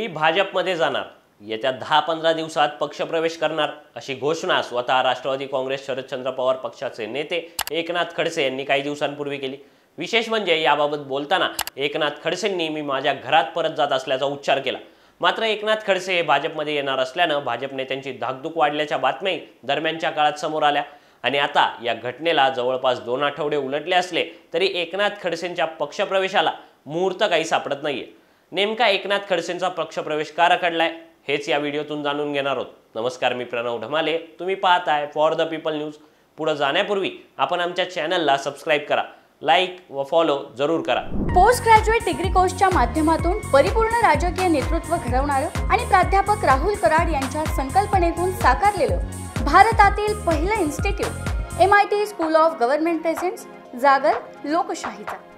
मी भाजपमध्ये जाणार येत्या दहा पंधरा दिवसात पक्षप्रवेश करणार अशी घोषणा स्वतः राष्ट्रवादी काँग्रेस शरदचंद्र पवार पक्षाचे नेते एकनाथ खडसे यांनी काही दिवसांपूर्वी केली विशेष म्हणजे याबाबत बोलताना एकनाथ खडसेंनी मी माझ्या घरात परत जात असल्याचा उच्चार केला मात्र एकनाथ खडसे हे भाजपमध्ये येणार असल्यानं भाजप नेत्यांची धाकधूक वाढल्याच्या बातम्याही दरम्यानच्या काळात समोर आल्या आणि आता या घटनेला जवळपास दोन आठवडे उलटले असले तरी एकनाथ खडसेंच्या पक्षप्रवेशाला मुहूर्त काही सापडत नाहीये नेमका एकनाथ खडसेंचा पक्षप्रवेश का रखडलाय हेच या व्हिडिओतून जाणून घेणार आहोत नमस्कार मी प्रणव ढमाले तुम्ही पाहताय फॉर द पीपल न्यूज पुढे जाण्यापूर्वी आपण आमच्या चॅनलला सबस्क्राईब करा लाईक व फॉलो जरूर करा पोस्ट ग्रॅज्युएट डिग्री कोर्सच्या माध्यमातून परिपूर्ण राजकीय नेतृत्व घडवणारं आणि प्राध्यापक राहुल कराड यांच्या संकल्पनेतून साकारलेलं भारतातील पहिलं institute M I T school of government presents जागर लोकशाहीचा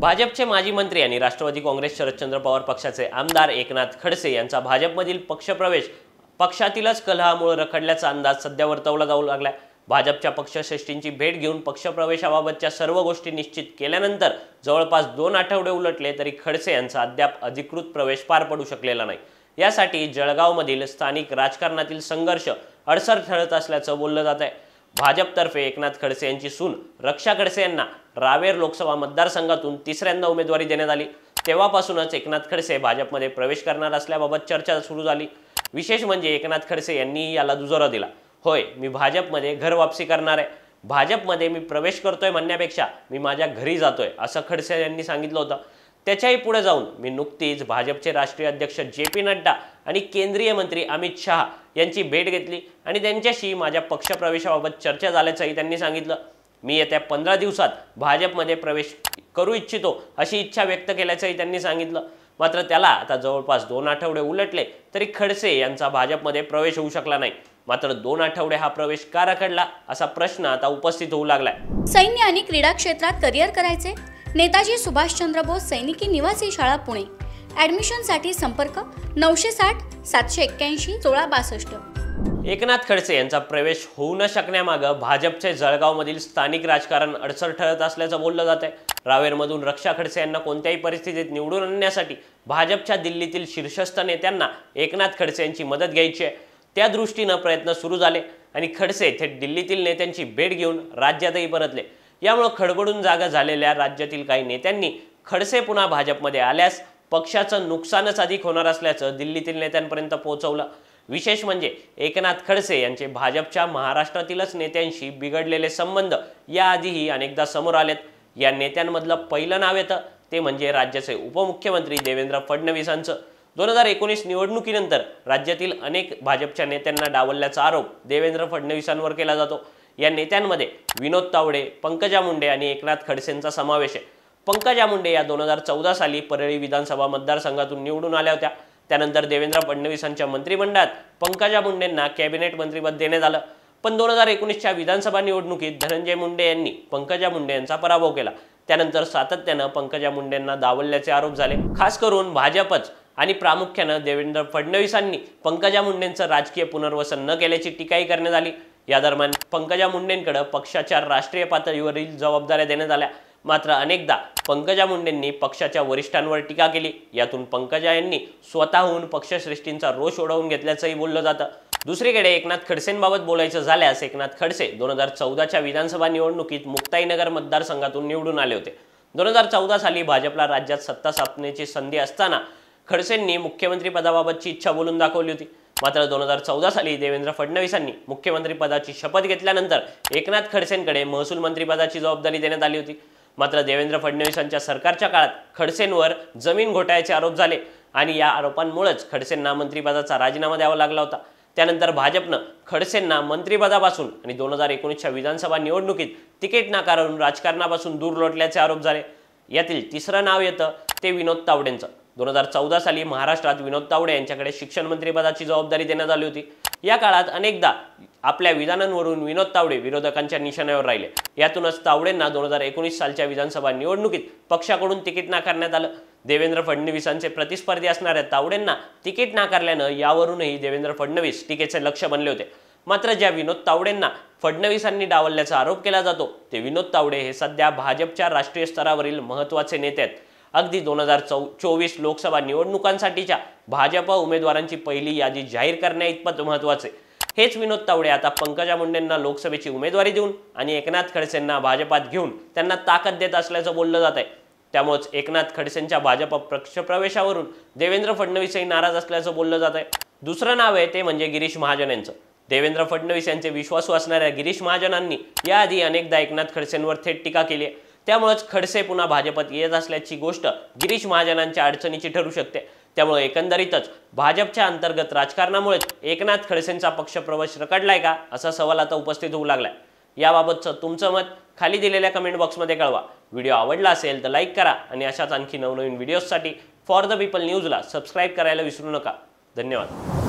भाजपचे माजी मंत्री आणि राष्ट्रवादी काँग्रेस शरदचंद्र पवार पक्षाचे आमदार एकनाथ खडसे यांचा भाजपमधील पक्षप्रवेश पक्षातीलच कलहामुळे रखडल्याचा अंदाज सध्या वर्तवला जाऊ लागला भाजपच्या पक्षश्रेष्ठींची भेट घेऊन पक्षप्रवेशाबाबतच्या सर्व गोष्टी निश्चित केल्यानंतर जवळपास दोन आठवडे उलटले तरी खडसे यांचा अद्याप अधिकृत प्रवेश पार पडू शकलेला नाही यासाठी जळगावमधील स्थानिक राजकारणातील संघर्ष अडसर ठरत असल्याचं बोललं जात आहे भाजपतर्फे एकनाथ खडसे यांची सून रक्षा खडसे यांना रावेर लोकसभा मतदारसंघातून तिसऱ्यांदा उमेदवारी देण्यात आली तेव्हापासूनच एकनाथ खडसे भाजपमध्ये प्रवेश करणार असल्याबाबत चर्चा सुरू झाली विशेष म्हणजे एकनाथ खडसे यांनीही याला दुजोरा दिला होय मी भाजपमध्ये घर वापसी करणार आहे भाजपमध्ये मी प्रवेश करतोय म्हणण्यापेक्षा मी माझ्या घरी जातोय असं खडसे यांनी सांगितलं होतं त्याच्याही पुढे जाऊन मी नुकतीच भाजपचे राष्ट्रीय अध्यक्ष जे पी नड्डा आणि केंद्रीय मंत्री अमित शहा यांची भेट घेतली आणि त्यांच्याशी माझ्या पक्षप्रवेशाबाबत चर्चा झाल्याचंही त्यांनी सांगितलं मी येत्या पंधरा दिवसात भाजपमध्ये प्रवेश करू इच्छितो अशी इच्छा व्यक्त केल्याचंही त्यांनी सांगितलं मात्र त्याला आता जवळपास दोन आठवडे उलटले तरी खडसे यांचा भाजपमध्ये प्रवेश होऊ शकला नाही मात्र दोन आठवडे हा प्रवेश का रखडला असा प्रश्न आता उपस्थित होऊ लागलाय सैन्य आणि क्रीडा क्षेत्रात करिअर करायचे नेताजी सुभाषचंद्र बोस सैनिकी निवासी शाळा पुणे साठी संपर्क नऊशे साठ सातशे एक्क्याऐंशी सोळा बासष्ट एकनाथ खडसे यांचा प्रवेश होऊ न शकण्यामागं भाजपचे जळगावमधील स्थानिक राजकारण अडचण ठरत असल्याचं बोललं जात आहे रावेरमधून रक्षा खडसे यांना कोणत्याही परिस्थितीत निवडून आणण्यासाठी भाजपच्या दिल्लीतील शीर्षस्थ नेत्यांना एकनाथ खडसे यांची मदत घ्यायची आहे त्या दृष्टीनं प्रयत्न सुरू झाले आणि खडसे थेट दिल्लीतील नेत्यांची भेट घेऊन राज्यातही परतले यामुळे खडबडून जागा झालेल्या राज्यातील काही नेत्यांनी खडसे पुन्हा भाजपमध्ये आल्यास पक्षाचं नुकसानच अधिक होणार असल्याचं दिल्लीतील नेत्यांपर्यंत पोहोचवलं विशेष म्हणजे एकनाथ खडसे यांचे भाजपच्या महाराष्ट्रातीलच नेत्यांशी बिघडलेले संबंध याआधीही अनेकदा समोर आलेत या नेत्यांमधलं पहिलं नाव येतं ते म्हणजे राज्याचे उपमुख्यमंत्री देवेंद्र फडणवीसांचं दोन हजार एकोणीस निवडणुकीनंतर राज्यातील अनेक भाजपच्या नेत्यांना डावलल्याचा आरोप देवेंद्र फडणवीसांवर केला जातो या नेत्यांमध्ये विनोद तावडे पंकजा मुंडे आणि एकनाथ खडसेंचा समावेश आहे पंकजा मुंडे या दोन हजार चौदा साली परळी विधानसभा मतदारसंघातून निवडून आल्या होत्या त्यानंतर देवेंद्र फडणवीसांच्या मंत्रिमंडळात पंकजा मुंडेंना कॅबिनेट मंत्रीपद देण्यात आलं पण दोन हजार एकोणीसच्या विधानसभा निवडणुकीत धनंजय मुंडे यांनी पंकजा मुंडे यांचा पराभव केला त्यानंतर सातत्यानं पंकजा मुंडेंना दावलल्याचे आरोप झाले खास करून भाजपच आणि प्रामुख्यानं देवेंद्र फडणवीसांनी पंकजा मुंडेंचं राजकीय पुनर्वसन न केल्याची टीकाही करण्यात आली या दरम्यान पंकजा मुंडेंकडे पक्षाच्या राष्ट्रीय पातळीवरील जबाबदाऱ्या देण्यात आल्या मात्र अनेकदा पंकजा मुंडेंनी पक्षाच्या वरिष्ठांवर टीका केली यातून पंकजा यांनी स्वतःहून पक्षश्रेष्ठींचा रोष ओढवून घेतल्याचंही बोललं जातं दुसरीकडे एकनाथ खडसेंबाबत बोलायचं झाल्यास एकनाथ खडसे दोन हजार चौदाच्या विधानसभा निवडणुकीत मुक्ताईनगर मतदारसंघातून निवडून आले होते दोन हजार चौदा साली भाजपला राज्यात सत्ता स्थापनेची संधी असताना खडसेंनी मुख्यमंत्रीपदाबाबतची इच्छा बोलून दाखवली होती मात्र दोन हजार चौदा साली देवेंद्र फडणवीसांनी मुख्यमंत्रीपदाची शपथ घेतल्यानंतर एकनाथ खडसेंकडे महसूल मंत्रीपदाची जबाबदारी देण्यात आली होती मात्र देवेंद्र फडणवीसांच्या सरकारच्या काळात खडसेंवर जमीन घोटाळ्याचे आरोप झाले आणि या आरोपांमुळेच खडसेंना मंत्रिपदाचा राजीनामा द्यावा लागला होता त्यानंतर भाजपनं खडसेंना मंत्रिपदापासून आणि दोन हजार एकोणीसच्या विधानसभा निवडणुकीत तिकीट नाकारून राजकारणापासून दूर लोटल्याचे आरोप झाले यातील तिसरं नाव येतं ते विनोद तावडेंचं दोन हजार चौदा साली महाराष्ट्रात विनोद तावडे यांच्याकडे शिक्षण मंत्रिपदाची जबाबदारी देण्यात आली होती या काळात अनेकदा आपल्या विधानांवरून विनोद तावडे विरोधकांच्या निशाण्यावर राहिले यातूनच तावडेंना दोन हजार एकोणीस सालच्या विधानसभा निवडणुकीत पक्षाकडून तिकीट नाकारण्यात आलं देवेंद्र फडणवीसांचे प्रतिस्पर्धी असणाऱ्या तावडेंना तिकीट नाकारल्यानं यावरूनही देवेंद्र फडणवीस टीकेचे लक्ष बनले होते मात्र ज्या विनोद तावडेंना फडणवीसांनी डावलल्याचा आरोप केला जातो ते विनोद तावडे हे सध्या भाजपच्या राष्ट्रीय स्तरावरील महत्त्वाचे नेते आहेत अगदी दोन हजार चौ चोवीस लोकसभा निवडणुकांसाठीच्या भाजप उमेदवारांची पहिली यादी जाहीर करण्या इतपत महत्त्वाचे हेच विनोद तावडे आता पंकजा मुंडेंना लोकसभेची उमेदवारी देऊन आणि एकनाथ खडसेंना भाजपात घेऊन त्यांना ताकद देत असल्याचं बोललं जात आहे त्यामुळेच एकनाथ खडसेंच्या भाजप पक्षप्रवेशावरून देवेंद्र फडणवीसही नाराज असल्याचं बोललं जात आहे दुसरं नाव आहे ते म्हणजे गिरीश महाजन यांचं देवेंद्र फडणवीस यांचे विश्वासू असणाऱ्या गिरीश महाजनांनी याआधी अनेकदा एकनाथ खडसेंवर थेट टीका केली आहे त्यामुळेच खडसे पुन्हा भाजपात येत असल्याची गोष्ट गिरीश महाजनांच्या अडचणीची ठरू शकते त्यामुळे एकंदरीतच भाजपच्या अंतर्गत राजकारणामुळेच एकनाथ खडसेंचा पक्षप्रवेश रकडलाय का असा सवाल आता उपस्थित होऊ लागलाय याबाबतचं तुमचं मत खाली दिलेल्या कमेंट बॉक्समध्ये कळवा व्हिडिओ आवडला असेल तर लाईक करा आणि अशाच आणखी नवनवीन व्हिडिओजसाठी फॉर द पीपल न्यूजला सबस्क्राईब करायला विसरू नका धन्यवाद